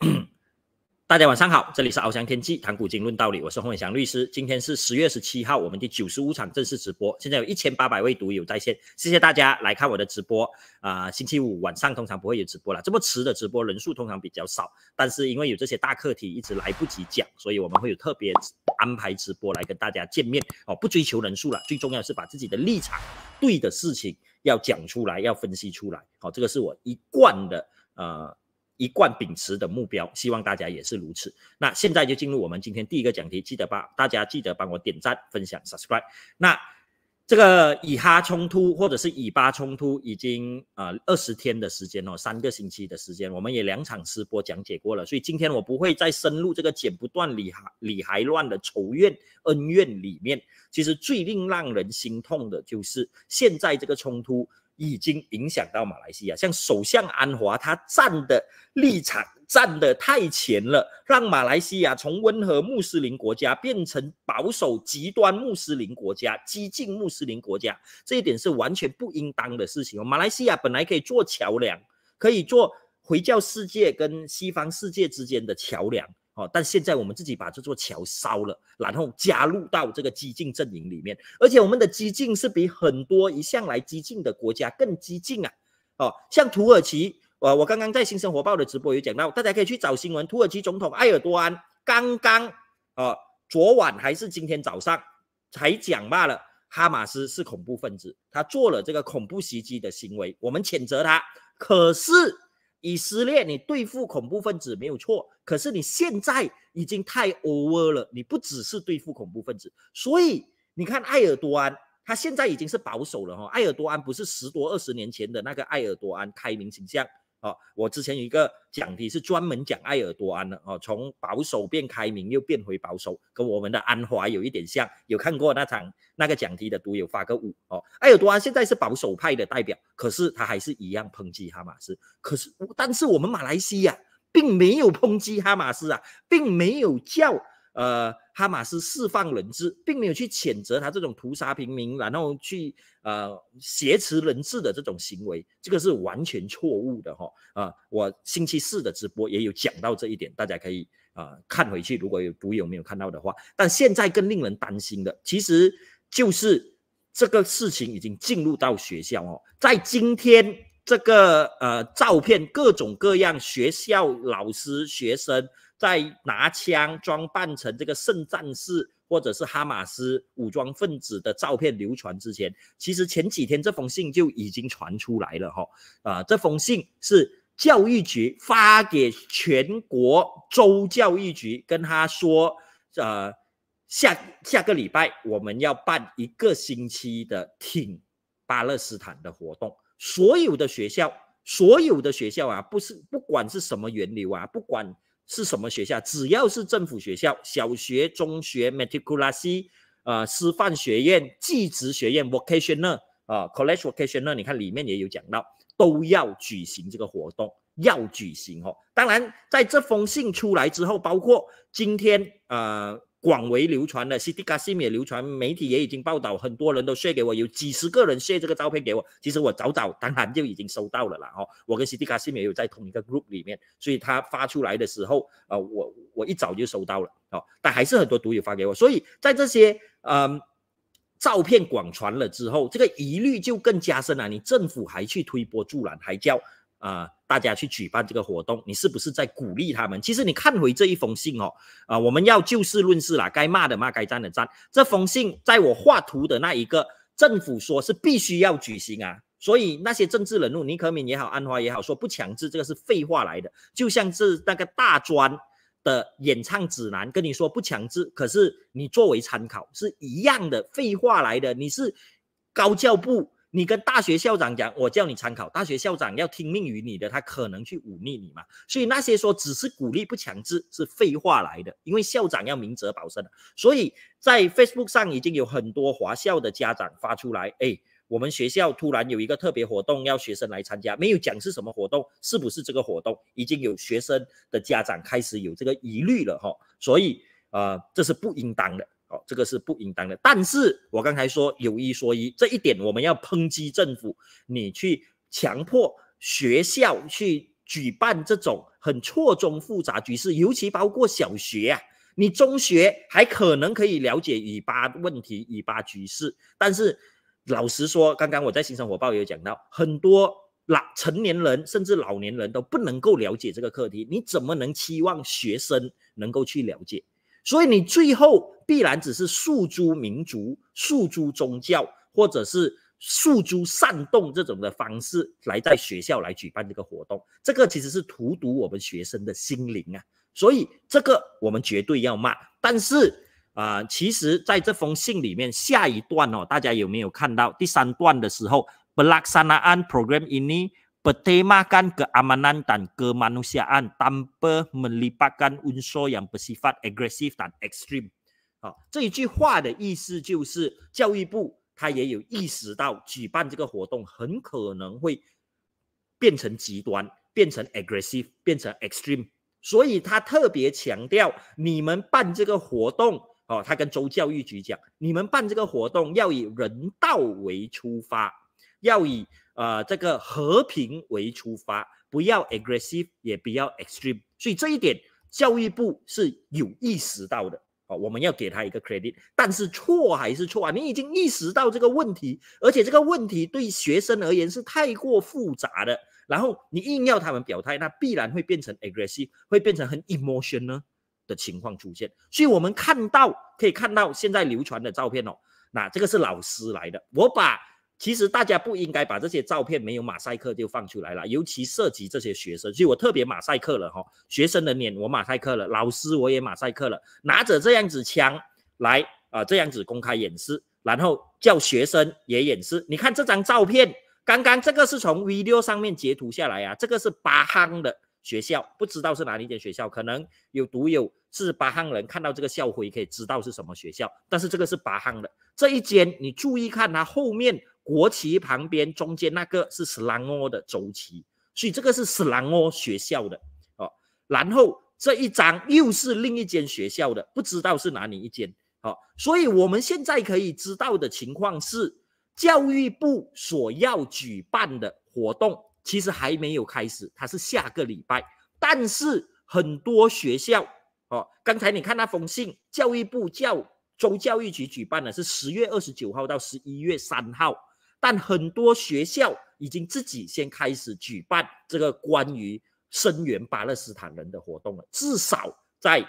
大家晚上好，这里是翱翔天际谈古今论道理，我是洪伟翔律师。今天是十月十七号，我们第九十五场正式直播，现在有一千八百位读友在线，谢谢大家来看我的直播。啊，星期五晚上通常不会有直播了，这么迟的直播人数通常比较少，但是因为有这些大课题一直来不及讲，所以我们会有特别安排直播来跟大家见面。哦，不追求人数了，最重要是把自己的立场对的事情要讲出来，要分析出来。哦，这个是我一贯的，呃。一贯秉持的目标，希望大家也是如此。那现在就进入我们今天第一个讲题，记得把大家记得帮我点赞、分享、subscribe。那这个以哈冲突或者是以巴冲突已经呃二十天的时间哦，三个星期的时间，我们也两场直播讲解过了，所以今天我不会再深入这个剪不断、理还理还乱的仇怨恩怨里面。其实最令让人心痛的就是现在这个冲突。已经影响到马来西亚，像首相安华他站的立场站得太前了，让马来西亚从温和穆斯林国家变成保守极端穆斯林国家、激进穆斯林国家，这一点是完全不应当的事情。马来西亚本来可以做桥梁，可以做回教世界跟西方世界之间的桥梁。哦，但现在我们自己把这座桥烧了，然后加入到这个激进阵营里面，而且我们的激进是比很多一向来激进的国家更激进啊！哦，像土耳其，我我刚刚在《新生活报的直播有讲到，大家可以去找新闻。土耳其总统埃尔多安刚刚，哦，昨晚还是今天早上才讲罢了哈马斯是恐怖分子，他做了这个恐怖袭击的行为，我们谴责他，可是。以色列，你对付恐怖分子没有错，可是你现在已经太 over 了，你不只是对付恐怖分子，所以你看埃尔多安，他现在已经是保守了哈，埃尔多安不是十多二十年前的那个埃尔多安开明形象。哦，我之前有一个讲题是专门讲埃尔多安的哦，从保守变开明又变回保守，跟我们的安华有一点像。有看过那场那个讲题的读有发个五哦。埃尔多安现在是保守派的代表，可是他还是一样抨击哈马斯。可是，但是我们马来西亚并没有抨击哈马斯啊，并没有叫呃。哈马斯释放人质，并没有去谴责他这种屠杀平民，然后去呃挟持人质的这种行为，这个是完全错误的哈啊！我星期四的直播也有讲到这一点，大家可以啊看回去，如果有读友没有看到的话。但现在更令人担心的，其实就是这个事情已经进入到学校哦，在今天这个呃照片各种各样，学校老师、学生。在拿枪装扮成这个圣战士或者是哈马斯武装分子的照片流传之前，其实前几天这封信就已经传出来了哈。啊，这封信是教育局发给全国州教育局，跟他说，呃，下下个礼拜我们要办一个星期的挺巴勒斯坦的活动，所有的学校，所有的学校啊，不是不管是什么源流啊，不管。是什么学校？只要是政府学校，小学、中学、matriculacy，呃，师范学院、技职学院、vocational，啊，college vocational，你看里面也有讲到，都要举行这个活动，要举行哦。当然，在这封信出来之后，包括今天，呃。广为流传的，c T 卡 A C M 流传，媒体也已经报道，很多人都晒给我，有几十个人晒这个照片给我。其实我早早当然就已经收到了啦，哦，我跟 C T 卡 A C M 有在同一个 group 里面，所以他发出来的时候，呃，我我一早就收到了哦，但还是很多读者发给我。所以在这些嗯照片广传了之后，这个疑虑就更加深了，你政府还去推波助澜，还叫。呃，大家去举办这个活动，你是不是在鼓励他们？其实你看回这一封信哦，啊，我们要就事论事啦，该骂的骂，该赞的赞。这封信在我画图的那一个政府说是必须要举行啊，所以那些政治人物尼可敏也好，安华也好，说不强制这个是废话来的，就像是那个大专的演唱指南跟你说不强制，可是你作为参考是一样的废话来的，你是高教部。你跟大学校长讲，我叫你参考，大学校长要听命于你的，他可能去忤逆你嘛。所以那些说只是鼓励不强制是废话来的，因为校长要明哲保身。所以在 Facebook 上已经有很多华校的家长发出来，哎，我们学校突然有一个特别活动要学生来参加，没有讲是什么活动，是不是这个活动已经有学生的家长开始有这个疑虑了哈？所以呃，这是不应当的。哦，这个是不应当的。但是，我刚才说有一说一，这一点我们要抨击政府。你去强迫学校去举办这种很错综复杂局势，尤其包括小学啊，你中学还可能可以了解以巴问题、以巴局势。但是，老实说，刚刚我在《新生活报》有讲到，很多老成年人甚至老年人都不能够了解这个课题，你怎么能期望学生能够去了解？所以，你最后。必然只是诉诸民族、诉诸宗教，或者是诉诸煽动这种的方式来在学校来举办的一个活动，这个其实是荼毒我们学生的心灵啊！所以这个我们绝对要骂。但是啊，其实在这封信里面下一段哦，大家有没有看到第三段的时候？Pelaksanaan program ini bertemakan keamanan, ke manusiakan, tanpa melibatkan unsur yang bersifat agresif dan ekstrim。这一句话的意思就是，教育部他也有意识到，举办这个活动很可能会变成极端，变成 aggressive，变成 extreme，所以他特别强调，你们办这个活动，哦，他跟州教育局讲，你们办这个活动要以人道为出发，要以呃这个和平为出发，不要 aggressive，也不要 extreme，所以这一点教育部是有意识到的。哦，我们要给他一个 credit，但是错还是错啊！你已经意识到这个问题，而且这个问题对学生而言是太过复杂的，然后你硬要他们表态，那必然会变成 aggressive，会变成很 emotion 呢的情况出现。所以我们看到可以看到现在流传的照片哦，那这个是老师来的，我把。其实大家不应该把这些照片没有马赛克就放出来了，尤其涉及这些学生，所以我特别马赛克了哈，学生的脸我马赛克了，老师我也马赛克了，拿着这样子枪来啊，这样子公开演示，然后叫学生也演示。你看这张照片，刚刚这个是从 V 六上面截图下来啊，这个是巴夯的学校，不知道是哪一间学校，可能有独有是巴夯人看到这个校徽可以知道是什么学校，但是这个是巴夯的这一间，你注意看它后面。国旗旁边中间那个是斯兰欧的周期，所以这个是斯兰欧学校的哦。然后这一张又是另一间学校的，不知道是哪里一间哦。所以我们现在可以知道的情况是，教育部所要举办的活动其实还没有开始，它是下个礼拜。但是很多学校哦，刚才你看那封信，教育部叫州教育局举办的，是十月二十九号到十一月三号。但很多学校已经自己先开始举办这个关于声援巴勒斯坦人的活动了。至少在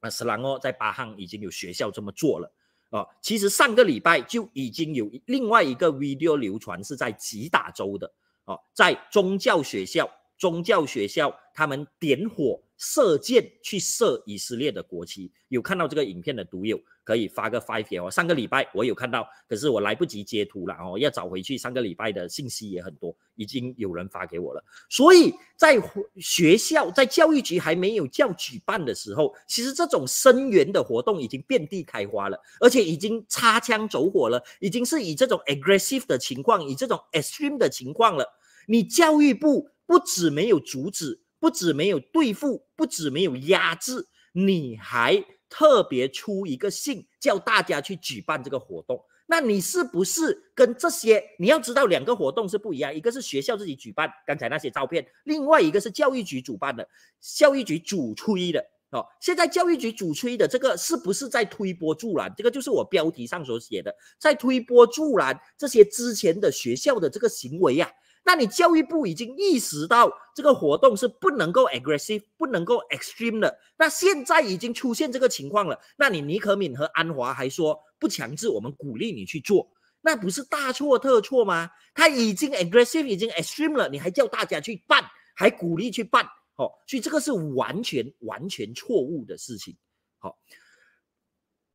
啊，斯兰哦，在巴汉已经有学校这么做了。哦，其实上个礼拜就已经有另外一个 video 流传是在吉打州的。哦，在宗教学校，宗教学校他们点火。射箭去射以色列的国旗，有看到这个影片的毒友可以发个 five 哦。上个礼拜我有看到，可是我来不及截图了哦，要找回去。上个礼拜的信息也很多，已经有人发给我了。所以在学校，在教育局还没有叫举办的时候，其实这种声援的活动已经遍地开花了，而且已经擦枪走火了，已经是以这种 aggressive 的情况，以这种 extreme 的情况了。你教育部不止没有阻止。不止没有对付，不止没有压制，你还特别出一个信叫大家去举办这个活动，那你是不是跟这些你要知道两个活动是不一样，一个是学校自己举办，刚才那些照片，另外一个是教育局主办的，教育局主推的哦。现在教育局主推的这个是不是在推波助澜？这个就是我标题上所写的，在推波助澜这些之前的学校的这个行为呀。那你教育部已经意识到这个活动是不能够 aggressive，不能够 extreme 的。那现在已经出现这个情况了，那你倪可敏和安华还说不强制，我们鼓励你去做，那不是大错特错吗？他已经 aggressive，已经 extreme 了，你还叫大家去办，还鼓励去办，哦，所以这个是完全完全错误的事情，好。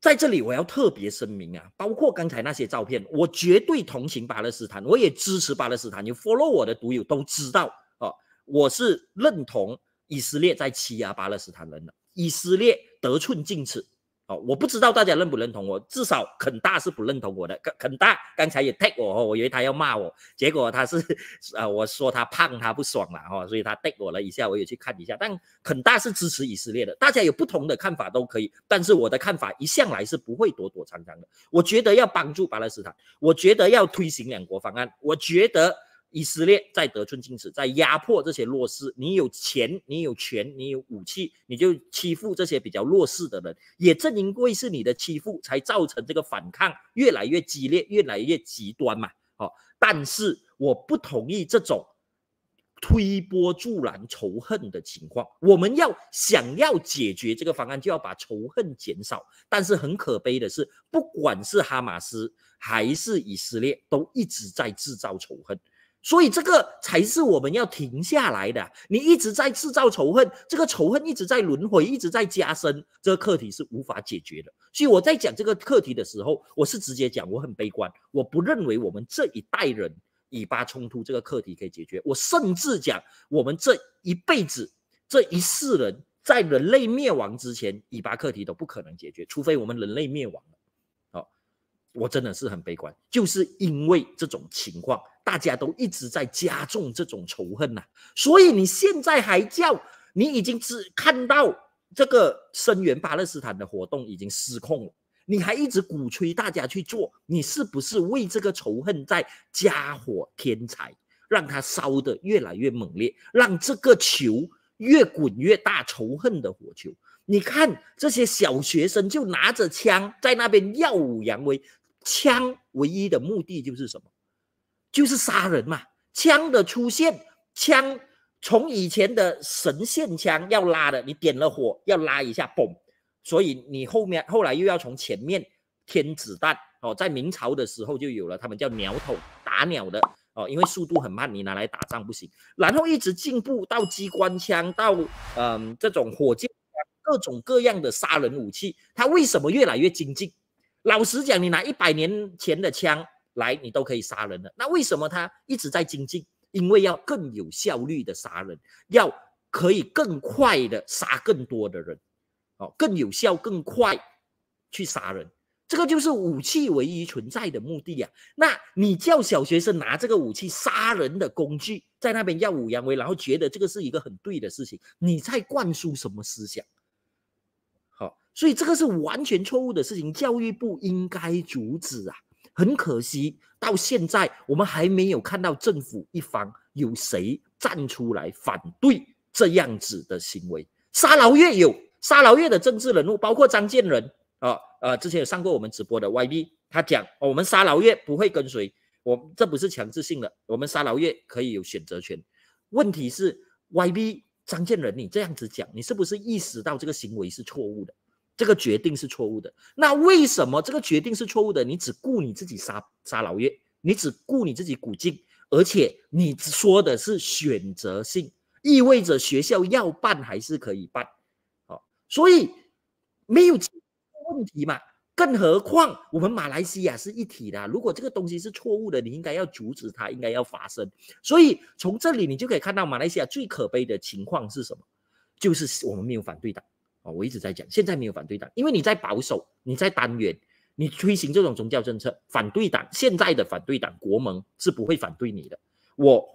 在这里，我要特别声明啊，包括刚才那些照片，我绝对同情巴勒斯坦，我也支持巴勒斯坦。有 follow 我的读友都知道啊，我是认同以色列在欺压巴勒斯坦人的，以色列得寸进尺。哦，我不知道大家认不认同我，至少肯大是不认同我的。肯肯大刚才也 tag 我，我以为他要骂我，结果他是啊，我说他胖，他不爽了哈，所以他 t a 我了一下，我也去看一下。但肯大是支持以色列的，大家有不同的看法都可以，但是我的看法一向来是不会躲躲藏藏的。我觉得要帮助巴勒斯坦，我觉得要推行两国方案，我觉得。以色列在得寸进尺，在压迫这些弱势。你有钱，你有权，你有武器，你就欺负这些比较弱势的人。也正因为是你的欺负，才造成这个反抗越来越激烈，越来越极端嘛。好，但是我不同意这种推波助澜仇恨的情况。我们要想要解决这个方案，就要把仇恨减少。但是很可悲的是，不管是哈马斯还是以色列，都一直在制造仇恨。所以这个才是我们要停下来的。你一直在制造仇恨，这个仇恨一直在轮回，一直在加深，这个课题是无法解决的。所以我在讲这个课题的时候，我是直接讲我很悲观，我不认为我们这一代人以巴冲突这个课题可以解决。我甚至讲我们这一辈子、这一世人在人类灭亡之前，以巴课题都不可能解决，除非我们人类灭亡了。好，我真的是很悲观，就是因为这种情况。大家都一直在加重这种仇恨呐，所以你现在还叫你已经只看到这个声援巴勒斯坦的活动已经失控了，你还一直鼓吹大家去做，你是不是为这个仇恨在加火添柴，让它烧得越来越猛烈，让这个球越滚越大？仇恨的火球，你看这些小学生就拿着枪在那边耀武扬威，枪唯一的目的就是什么？就是杀人嘛，枪的出现，枪从以前的神线枪要拉的，你点了火要拉一下，嘣，所以你后面后来又要从前面添子弹哦，在明朝的时候就有了，他们叫鸟筒，打鸟的哦，因为速度很慢，你拿来打仗不行，然后一直进步到机关枪，到嗯这种火箭，各种各样的杀人武器，它为什么越来越精进？老实讲，你拿一百年前的枪。来，你都可以杀人了。那为什么他一直在精进？因为要更有效率的杀人，要可以更快的杀更多的人，哦，更有效、更快去杀人。这个就是武器唯一存在的目的呀。那你叫小学生拿这个武器杀人的工具，在那边耀武扬威，然后觉得这个是一个很对的事情，你在灌输什么思想？好，所以这个是完全错误的事情，教育部应该阻止啊。很可惜，到现在我们还没有看到政府一方有谁站出来反对这样子的行为。沙劳越有沙劳越的政治人物，包括张建仁啊，呃，之前有上过我们直播的 YB，他讲，我们沙劳越不会跟随我，这不是强制性的，我们沙劳越可以有选择权。问题是 YB 张建仁，你这样子讲，你是不是意识到这个行为是错误的？这个决定是错误的。那为什么这个决定是错误的？你只顾你自己杀杀老叶，你只顾你自己鼓劲，而且你说的是选择性，意味着学校要办还是可以办，哦，所以没有问题嘛。更何况我们马来西亚是一体的，如果这个东西是错误的，你应该要阻止它，应该要发生。所以从这里你就可以看到马来西亚最可悲的情况是什么，就是我们没有反对党。我一直在讲，现在没有反对党，因为你在保守，你在单元，你推行这种宗教政策，反对党现在的反对党国盟是不会反对你的。我，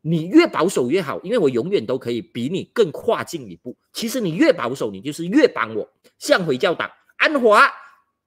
你越保守越好，因为我永远都可以比你更跨进一步。其实你越保守，你就是越帮我。像回教党安华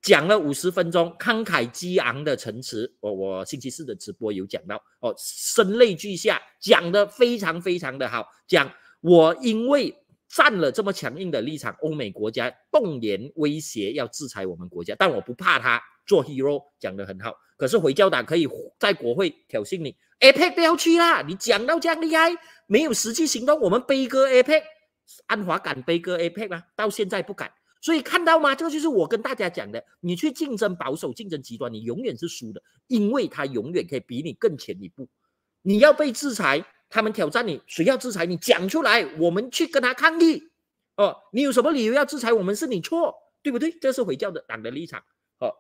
讲了五十分钟慷慨激昂的陈词，我我星期四的直播有讲到，哦，声泪俱下，讲的非常非常的好，讲我因为。站了这么强硬的立场，欧美国家动言威胁要制裁我们国家，但我不怕他做 hero，讲的很好。可是回教党可以在国会挑衅你 a p e c 都要去啦！你讲到这样厉害，没有实际行动，我们悲歌 a p e c 安华敢悲歌 a p e c 吗？到现在不敢。所以看到吗？这个就是我跟大家讲的，你去竞争保守，竞争极端，你永远是输的，因为他永远可以比你更前一步，你要被制裁。他们挑战你，谁要制裁你，讲出来，我们去跟他抗议。哦，你有什么理由要制裁我们？是你错，对不对？这是回教的党的立场。哦，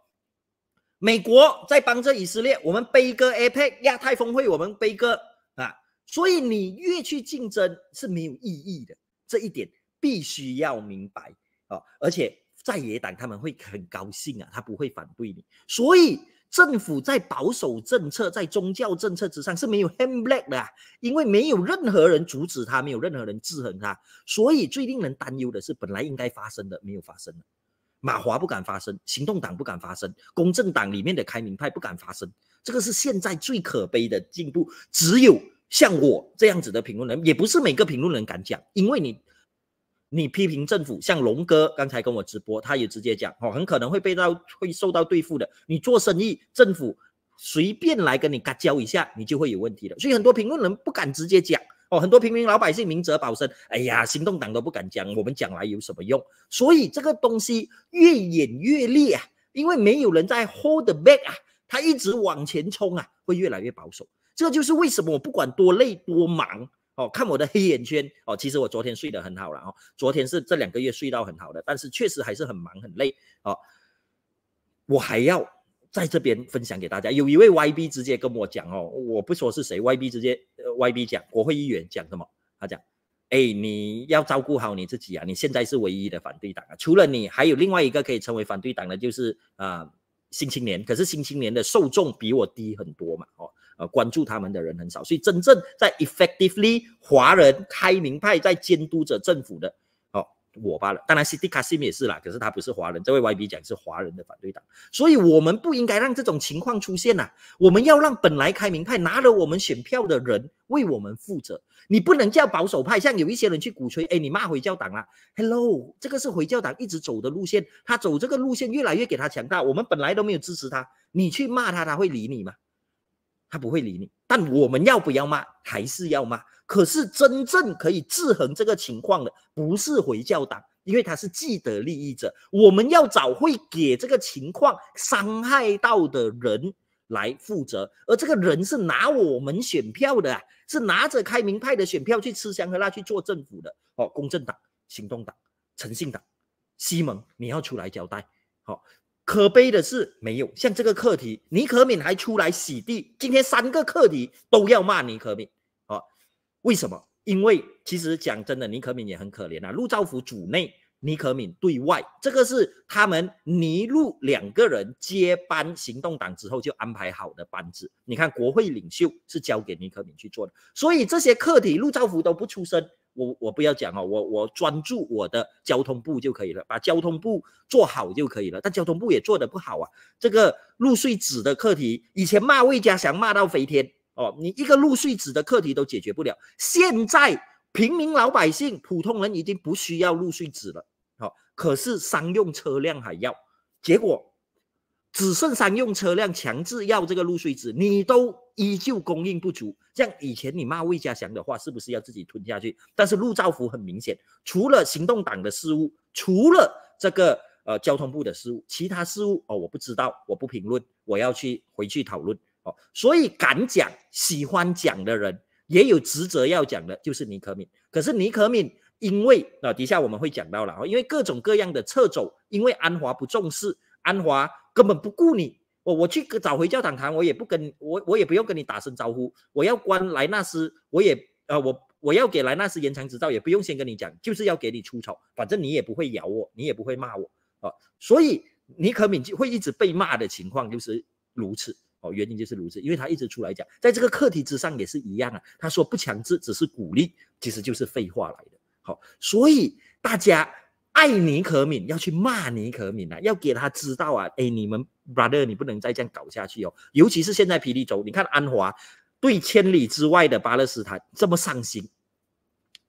美国在帮着以色列，我们一歌 APEC 亚太峰会，我们一歌啊。所以你越去竞争是没有意义的，这一点必须要明白哦，而且在野党他们会很高兴啊，他不会反对你，所以。政府在保守政策、在宗教政策之上是没有 hand back 的，因为没有任何人阻止他，没有任何人制衡他，所以最令人担忧的是，本来应该发生的没有发生。马华不敢发生，行动党不敢发生，公正党里面的开明派不敢发生，这个是现在最可悲的进步。只有像我这样子的评论人，也不是每个评论人敢讲，因为你。你批评政府，像龙哥刚才跟我直播，他也直接讲哦，很可能会被到会受到对付的。你做生意，政府随便来跟你嘎交一下，你就会有问题的。所以很多评论人不敢直接讲哦，很多平民老百姓明哲保身。哎呀，行动党都不敢讲，我们讲来有什么用？所以这个东西越演越烈啊，因为没有人在 hold back 啊，他一直往前冲啊，会越来越保守。这就是为什么我不管多累多忙。哦，看我的黑眼圈哦，其实我昨天睡得很好了哦，昨天是这两个月睡到很好的，但是确实还是很忙很累哦。我还要在这边分享给大家，有一位 YB 直接跟我讲哦，我不说是谁 YB 直接，YB 讲国会议员讲什么，他讲，哎，你要照顾好你自己啊，你现在是唯一的反对党啊，除了你还有另外一个可以成为反对党的就是啊新青年，可是新青年的受众比我低很多嘛哦。呃，关注他们的人很少，所以真正在 effectively 华人开明派在监督着政府的，哦，我罢了。当然，City Casim 也是啦，可是他不是华人。这位 YB 讲是华人的反对党，所以我们不应该让这种情况出现呐。我们要让本来开明派拿了我们选票的人为我们负责。你不能叫保守派，像有一些人去鼓吹，哎，你骂回教党啦。h e l l o 这个是回教党一直走的路线，他走这个路线越来越给他强大。我们本来都没有支持他，你去骂他，他会理你吗？他不会理你，但我们要不要骂？还是要骂。可是真正可以制衡这个情况的，不是回教党，因为他是既得利益者。我们要找会给这个情况伤害到的人来负责，而这个人是拿我们选票的啊，是拿着开明派的选票去吃香喝辣去做政府的。哦，公正党、行动党、诚信党，西蒙，你要出来交代好。可悲的是，没有像这个课题，尼可敏还出来洗地。今天三个课题都要骂尼可敏啊？为什么？因为其实讲真的，尼可敏也很可怜啊。陆兆福主内，尼可敏对外，这个是他们尼陆两个人接班行动党之后就安排好的班子。你看，国会领袖是交给尼克敏去做的，所以这些课题陆兆福都不出声。我我不要讲哦，我我专注我的交通部就可以了，把交通部做好就可以了。但交通部也做的不好啊，这个入税纸的课题，以前骂魏家祥骂到飞天哦，你一个入税纸的课题都解决不了。现在平民老百姓、普通人已经不需要入税纸了，好，可是商用车辆还要，结果。只剩商用车辆强制要这个路税值，你都依旧供应不足。像以前你骂魏家祥的话，是不是要自己吞下去？但是陆兆福很明显，除了行动党的事务，除了这个呃交通部的事务，其他事务哦，我不知道，我不评论，我要去回去讨论哦。所以敢讲、喜欢讲的人，也有职责要讲的，就是尼克敏。可是尼克敏因为啊，底下我们会讲到了啊，因为各种各样的撤走，因为安华不重视安华。根本不顾你，我我去找回教堂谈，我也不跟我我也不用跟你打声招呼，我要关莱纳斯，我也呃我我要给莱纳斯延长执照，也不用先跟你讲，就是要给你出丑，反正你也不会咬我，你也不会骂我啊，所以尼可敏就会一直被骂的情况就是如此哦，原因就是如此，因为他一直出来讲，在这个课题之上也是一样啊，他说不强制，只是鼓励，其实就是废话来的，好，所以大家。爱尼可敏要去骂尼可敏了，要给他知道啊！哎，你们 brother，你不能再这样搞下去哦。尤其是现在霹雳州，你看安华对千里之外的巴勒斯坦这么上心，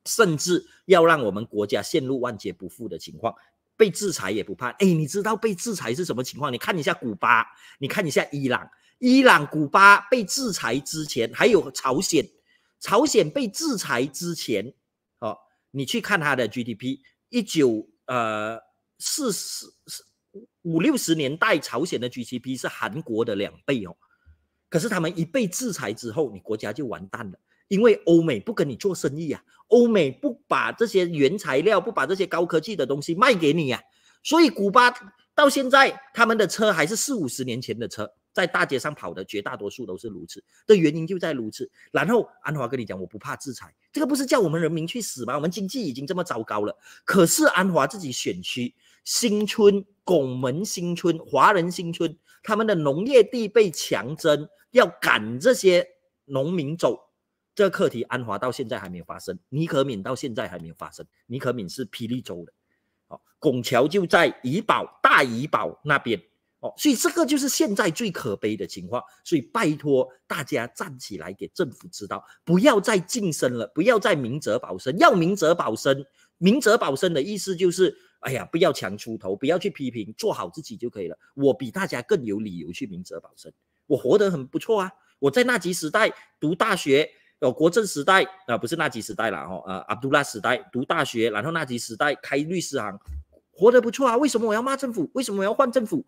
甚至要让我们国家陷入万劫不复的情况，被制裁也不怕。哎，你知道被制裁是什么情况？你看一下古巴，你看一下伊朗，伊朗、古巴被制裁之前，还有朝鲜，朝鲜被制裁之前，哦，你去看它的 GDP，一九。呃，四十五六十年代，朝鲜的 GDP 是韩国的两倍哦。可是他们一被制裁之后，你国家就完蛋了，因为欧美不跟你做生意啊，欧美不把这些原材料、不把这些高科技的东西卖给你啊。所以古巴到现在，他们的车还是四五十年前的车。在大街上跑的绝大多数都是如此，的原因就在如此。然后安华跟你讲，我不怕制裁，这个不是叫我们人民去死吗？我们经济已经这么糟糕了。可是安华自己选区新村拱门新村华人新村，他们的农业地被强征，要赶这些农民走，这课题安华到现在还没有发生，尼可敏到现在还没有发生。尼可敏是霹雳州的，哦，拱桥就在怡保大怡保那边。所以这个就是现在最可悲的情况。所以拜托大家站起来给政府知道，不要再晋升了，不要再明哲保身，要明哲保身。明哲保身的意思就是，哎呀，不要强出头，不要去批评，做好自己就可以了。我比大家更有理由去明哲保身。我活得很不错啊。我在纳吉时代读大学，有国政时代啊，不是纳吉时代了哈。呃，阿杜拉时代读大学，然后纳吉时代开律师行，活得不错啊。为什么我要骂政府？为什么我要换政府？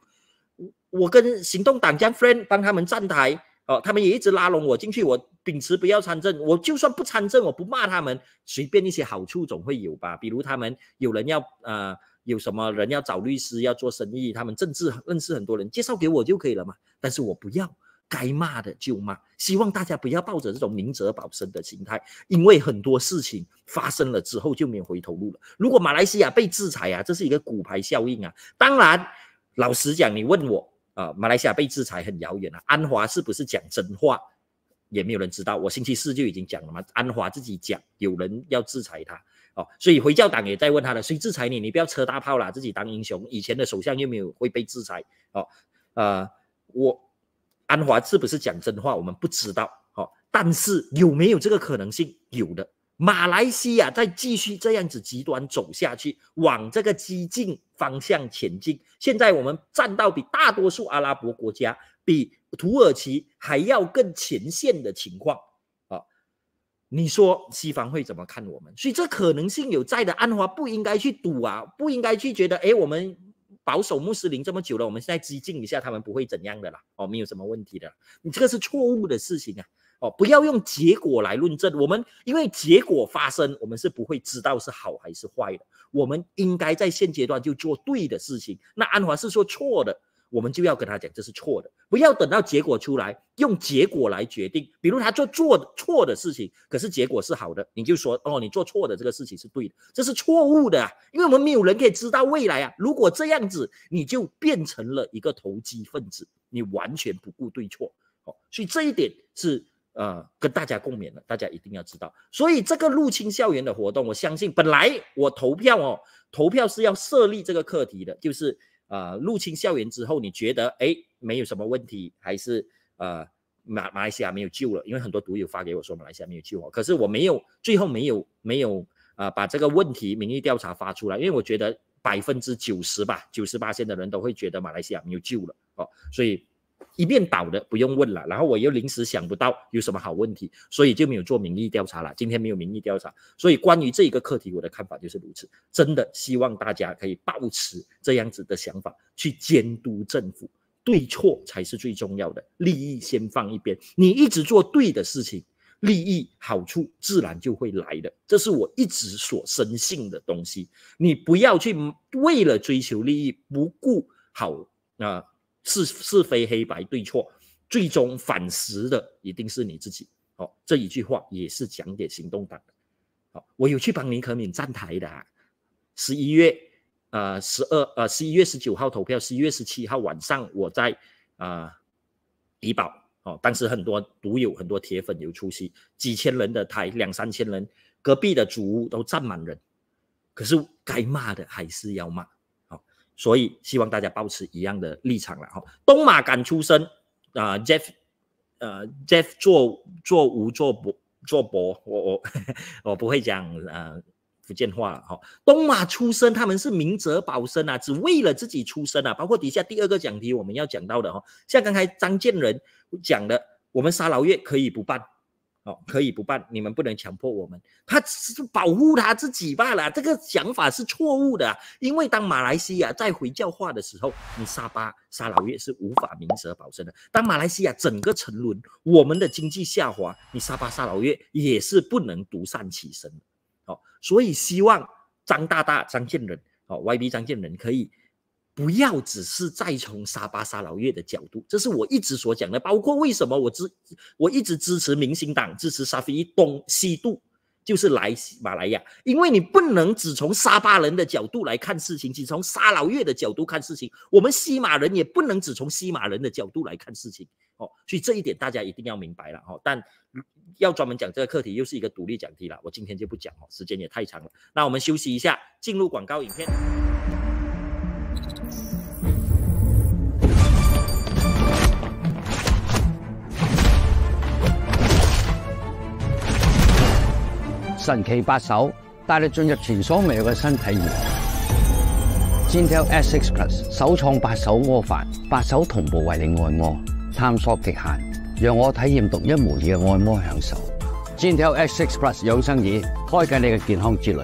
我跟行动党将 friend 帮他们站台哦，他们也一直拉拢我进去。我秉持不要参政，我就算不参政，我不骂他们，随便一些好处总会有吧？比如他们有人要呃，有什么人要找律师要做生意，他们政治认识很多人，介绍给我就可以了嘛。但是我不要，该骂的就骂。希望大家不要抱着这种明哲保身的心态，因为很多事情发生了之后就没有回头路了。如果马来西亚被制裁啊，这是一个骨牌效应啊。当然，老实讲，你问我。呃，马来西亚被制裁很遥远了。安华是不是讲真话，也没有人知道。我星期四就已经讲了嘛，安华自己讲，有人要制裁他哦，所以回教党也在问他了，谁制裁你？你不要车大炮啦，自己当英雄。以前的首相又没有会被制裁哦。呃，我安华是不是讲真话，我们不知道。哦，但是有没有这个可能性？有的。马来西亚在继续这样子极端走下去，往这个激进方向前进。现在我们站到比大多数阿拉伯国家、比土耳其还要更前线的情况，啊，你说西方会怎么看我们？所以这可能性有在的，安华不应该去赌啊，不应该去觉得，哎，我们保守穆斯林这么久了，我们现在激进一下，他们不会怎样的啦，我没有什么问题的？你这个是错误的事情啊。哦，不要用结果来论证。我们因为结果发生，我们是不会知道是好还是坏的。我们应该在现阶段就做对的事情。那安华是说错的，我们就要跟他讲这是错的。不要等到结果出来，用结果来决定。比如他做做错的事情，可是结果是好的，你就说哦，你做错的这个事情是对的，这是错误的。因为我们没有人可以知道未来啊。如果这样子，你就变成了一个投机分子，你完全不顾对错。好，所以这一点是。呃，跟大家共勉了，大家一定要知道。所以这个入侵校园的活动，我相信本来我投票哦，投票是要设立这个课题的，就是呃入侵校园之后，你觉得哎没有什么问题，还是呃马马来西亚没有救了？因为很多读友发给我说马来西亚没有救哦，可是我没有最后没有没有啊把这个问题民意调查发出来，因为我觉得百分之九十吧，九十八线的人都会觉得马来西亚没有救了，哦，所以。一面倒的不用问了，然后我又临时想不到有什么好问题，所以就没有做民意调查了。今天没有民意调查，所以关于这一个课题，我的看法就是如此。真的希望大家可以保持这样子的想法去监督政府，对错才是最重要的，利益先放一边。你一直做对的事情，利益好处自然就会来的。这是我一直所深信的东西。你不要去为了追求利益不顾好啊。是是非黑白对错，最终反噬的一定是你自己。好，这一句话也是讲给行动党的。好，我有去帮林可敏站台的。啊，十一月，呃，十二，呃，十一月十九号投票，十一月十七号晚上，我在啊，怡宝。哦，当时很多独有很多铁粉有出席，几千人的台，两三千人，隔壁的主屋都站满人。可是该骂的还是要骂。所以希望大家保持一样的立场了哈。东马敢出声啊，Jeff，呃，Jeff 做做无做不做博，我我我不会讲呃福建话了哈。东马出生，他们是明哲保身啊，只为了自己出生啊。包括底下第二个讲题我们要讲到的哈，像刚才张建仁讲的，我们沙老岳可以不办。哦，可以不办，你们不能强迫我们。他只是保护他自己罢了，这个想法是错误的。因为当马来西亚在回教化的时候，你沙巴、沙老越是无法明哲保身的。当马来西亚整个沉沦，我们的经济下滑，你沙巴、沙老越也是不能独善其身。好，所以希望张大大、张建仁，哦，YB 张建仁可以。不要只是再从沙巴、沙老月的角度，这是我一直所讲的。包括为什么我支，我一直支持民星党，支持沙菲东西度，就是来马来雅。亚。因为你不能只从沙巴人的角度来看事情，只从沙老月的角度看事情。我们西马人也不能只从西马人的角度来看事情。哦，所以这一点大家一定要明白了。哦，但要专门讲这个课题，又是一个独立讲题了。我今天就不讲哦，时间也太长了。那我们休息一下，进入广告影片。神奇八手带你进入前所未有嘅新体验 g e n t e S s x Plus 首创八手窝摩，八手同步为你按摩，探索极限，让我体验独一无二嘅按摩享受。g e n t e S s x Plus 有生椅，开启你嘅健康之旅。